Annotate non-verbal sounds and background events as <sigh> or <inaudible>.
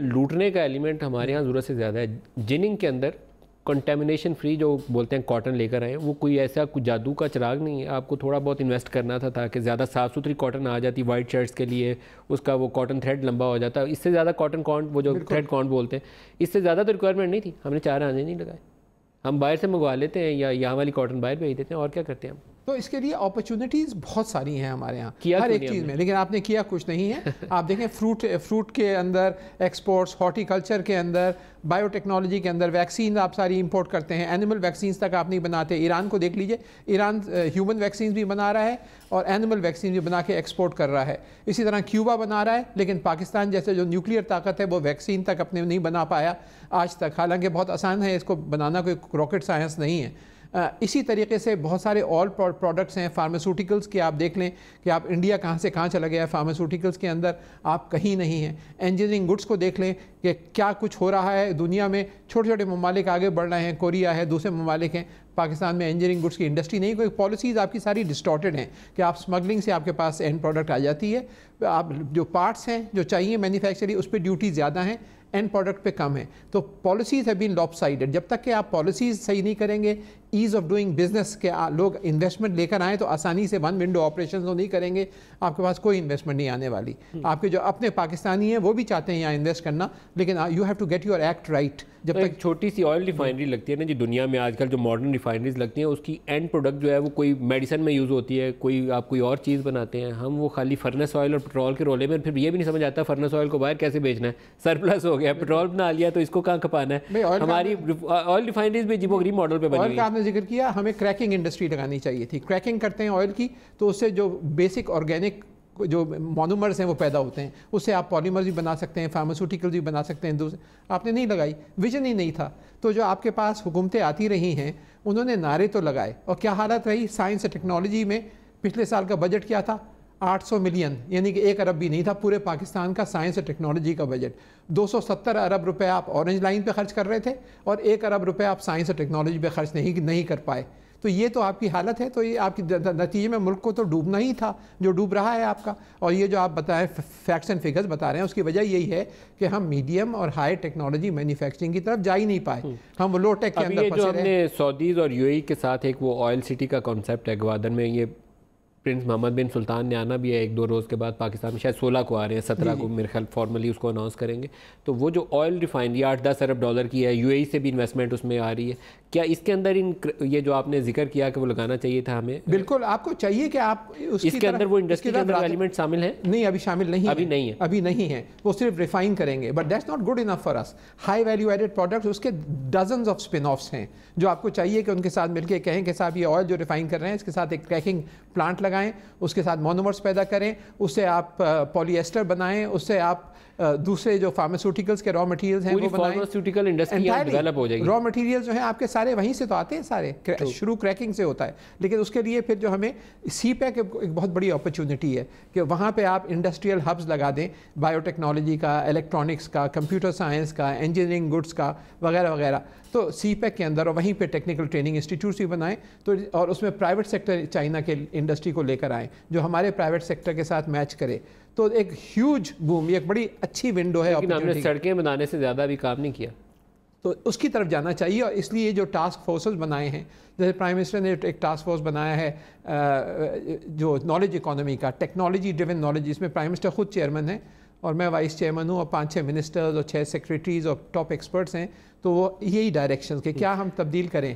लूटने का एलिमेंट हमारे यहाँ ज़रूरत से ज़्यादा है जिनिंग के अंदर कंटेमिनेशन फ्री जो बोलते हैं कॉटन लेकर आए वो कोई ऐसा कुछ जादू का चिराग नहीं है आपको थोड़ा बहुत इन्वेस्ट करना था ताकि ज़्यादा साफ़ सुथरी कॉटन आ जाती वाइट शर्ट्स के लिए उसका वो कॉटन थ्रेड लंबा हो जाता इससे ज़्यादा कॉटन कॉन्ट वो जो थ्रेड कॉन्ट बोलते हैं इससे ज़्यादा तो रिक्वायरमेंट नहीं थी हमने चार आने नहीं लगाए हम बाहर से मंगवा लेते हैं या यहाँ वाली कॉटन बाहर भेज देते हैं और क्या करते हैं हम तो इसके लिए अपॉर्चुनिटीज़ बहुत सारी हैं हमारे यहाँ हर तो एक चीज़ में लेकिन आपने किया कुछ नहीं है <laughs> आप देखें फ्रूट फ्रूट के अंदर एक्सपोर्ट्स हॉर्टिकल्चर के अंदर बायोटेक्नोलॉजी के अंदर वैक्सीन आप सारी इंपोर्ट करते हैं एनिमल वैक्सीन तक आप नहीं बनाते ईरान को देख लीजिए ईरान ह्यूमन वैक्सीन भी बना रहा है और एनिमल वैक्सीन भी बना के एक्सपोर्ट कर रहा है इसी तरह क्यूबा बना रहा है लेकिन पाकिस्तान जैसे जो न्यूक्लियर ताकत है वो वैक्सीन तक अपने नहीं बना पाया आज तक हालांकि बहुत आसान है इसको बनाना कोई रॉकेट साइंस नहीं है इसी तरीके से बहुत सारे और प्रोडक्ट्स हैं फार्मास्यूटिकल्स के आप देख लें कि आप इंडिया कहाँ से कहाँ चला गया है फार्मास्यूटिकल्स के अंदर आप कहीं नहीं हैं इंजीनियरिंग गुड्स को देख लें कि क्या कुछ हो रहा है दुनिया में छोटे छोटे ममालिक आगे बढ़ रहे हैं कोरिया है दूसरे ममालिक हैं पाकिस्तान में इंजीनियरिंग गुड्स की इंडस्ट्री नहीं कोई पॉलिसीज़ आपकी सारी डिस्टॉर्टेड हैं कि आप स्मगलिंग से आपके पास एंड प्रोडक्ट आ जाती है आप जो पार्ट्स हैं जो चाहिए मैन्युफैक्चरिंग उस पर ड्यूटी ज़्यादा हैं एंड प्रोडक्ट पे कम है तो पॉलिसीज़ है बीन लॉप साइडेड जब तक कि आप पॉलिसीज़ सही नहीं करेंगे ईज़ ऑफ डूइंग बिजनेस के लोग इन्वेस्टमेंट लेकर आएँ तो आसानी से वन विंडो ऑपरेशन तो नहीं करेंगे आपके पास कोई इन्वेस्टमेंट नहीं आने वाली हम्म। आपके जो अपने पाकिस्तानी हैं वो भी चाहते हैं यहाँ इन्वेस्ट करना लेकिन you have to get your act right जब तो तक छोटी सी ऑयल रिफाइनरी लगती है ना जो दुनिया में आजकल जो मॉडर्न रिफाइनरीज लगती हैं उसकी एंड प्रोडक्ट जो है वो कोई मेडिसिन में यूज़ होती है कोई आप कोई और चीज़ बनाते हैं हम वो खाली फर्नेस ऑयल और पेट्रोल के रोले में फिर ये भी नहीं समझ आता फर्नेस ऑयल को बाहर कैसे बेचना है सरप्लस हो गया पेट्रोल बना लिया तो इसको कहाँ खपाना है हमारी ऑयल रिफाइनरीज uh, भी जिमोग्री मॉडल पर बनी आपने जिक्र किया हमें क्रैकिंग इंडस्ट्री लगानी चाहिए थी क्रैकिंग करते हैं ऑयल की तो उससे जो बेसिक ऑर्गेनिक जो मोनोमर्स हैं वो पैदा होते हैं उससे आप पॉलीमर्स भी बना सकते हैं फार्मास्यूटिकल्स भी बना सकते हैं दूसरे आपने नहीं लगाई विजन ही नहीं था तो जो आपके पास हुकूमतें आती रही हैं उन्होंने नारे तो लगाए और क्या हालत रही साइंस और टेक्नोलॉजी में पिछले साल का बजट क्या था 800 मिलियन यानी कि एक अरब भी नहीं था पूरे पाकिस्तान का साइंस और टेक्नोलॉजी का बजट 270 अरब रुपए आप ऑरेंज लाइन पे खर्च कर रहे थे और एक अरब रुपए आप साइंस और टेक्नोलॉजी पे खर्च नहीं नहीं कर पाए तो ये तो आपकी हालत है तो ये आपकी नतीजे में मुल्क को तो डूबना ही था जो डूब रहा है आपका और ये जो आप बताएं फैक्ट्स एंड फिगर्स बता रहे हैं उसकी वजह यही है कि हम मीडियम और हाई टेक्नोलॉजी मैन्युफैक्चरिंग की तरफ जा ही नहीं पाए हम्म। हम लो टेक के अंदर जो हमने सऊदीज़ और यूएई e के साथ एक वो ऑयल सिटी का कॉन्सेप्ट है ग्वादर में ये प्रिंस मोहम्मद बिन सुल्तान ने आना भी है एक दो रोज़ के बाद पाकिस्तान में शायद सोलह को आ रहे हैं सत्रह को मेरे ख्याल फॉर्मली उसको अनाउंस करेंगे तो वो जो ऑयल रिफाइनरी आठ दस अरब डॉलर की है यूएई e से भी इन्वेस्टमेंट उसमें आ रही है क्या इसके अंदर इन ये जो आपने जिक्र किया कि वो लगाना चाहिए था हमें बिल्कुल आपको चाहिए कि आप इसके अंदर वो इंडस्ट्री के अंदर एलिमेंट शामिल है नहीं अभी शामिल नहीं अभी नहीं है अभी नहीं है वो सिर्फ रिफाइन करेंगे but that's not good enough for us high value added product उसके डजन ऑफ स्पिन ऑफ्स हैं जो आपको चाहिए कि उनके साथ मिलकर कहें कि साहब ये ऑयल जो रिफाइन कर रहे हैं इसके साथ एक क्रैकिंग प्लांट लगाएं उसके साथ मोनोमर्स पैदा करें उससे आप पॉलीएस्टर बनाएं उससे आप दूसरे जो फार्मास्यूटिकल्स के रॉ मटेरियल्स हैं वो फार्मास्यूटिकल इंडस्ट्री डेवलप हो जाएगी रॉ मटेरियल जो है आपके सारे वहीं से तो आते हैं सारे शुरू क्रैकिंग से होता है लेकिन उसके लिए फिर जो हमें सी पैक एक बहुत बड़ी अपॉर्चुनिटी है कि वहाँ पर आप इंडस्ट्रियल हब्स लगा दें बायोटेक्नोलॉजी का इलेक्ट्रॉनिक्स का कंप्यूटर साइंस का इंजीनियरिंग गुड्स का वगैरह वगैरह तो सी पैक के अंदर और वहीं पर टेक्निकल ट्रेनिंग इंस्टीट्यूट भी बनाएं तो और उसमें प्राइवेट सेक्टर चाइना के इंडस्ट्री को को लेकर आएँ जो हमारे प्राइवेट सेक्टर के साथ मैच करे तो एक ह्यूज बूम एक बड़ी अच्छी विंडो है हमने सड़कें बनाने से ज़्यादा भी काम नहीं किया तो उसकी तरफ जाना चाहिए और इसलिए जो टास्क फोर्सेस बनाए हैं जैसे प्राइम मिनिस्टर ने एक टास्क फोर्स बनाया है जो नॉलेज इकोनॉमी का टेक्नोलॉजी ड्रिवन नॉलेज इसमें प्राइम मिनिस्टर खुद चेयरमैन है और मैं वाइस चेयरमैन हूँ और पाँच छः मिनिस्टर्स और छः सेक्रेटरीज और टॉप एक्सपर्ट्स हैं तो वो यही डायरेक्शन के क्या हम तब्दील करें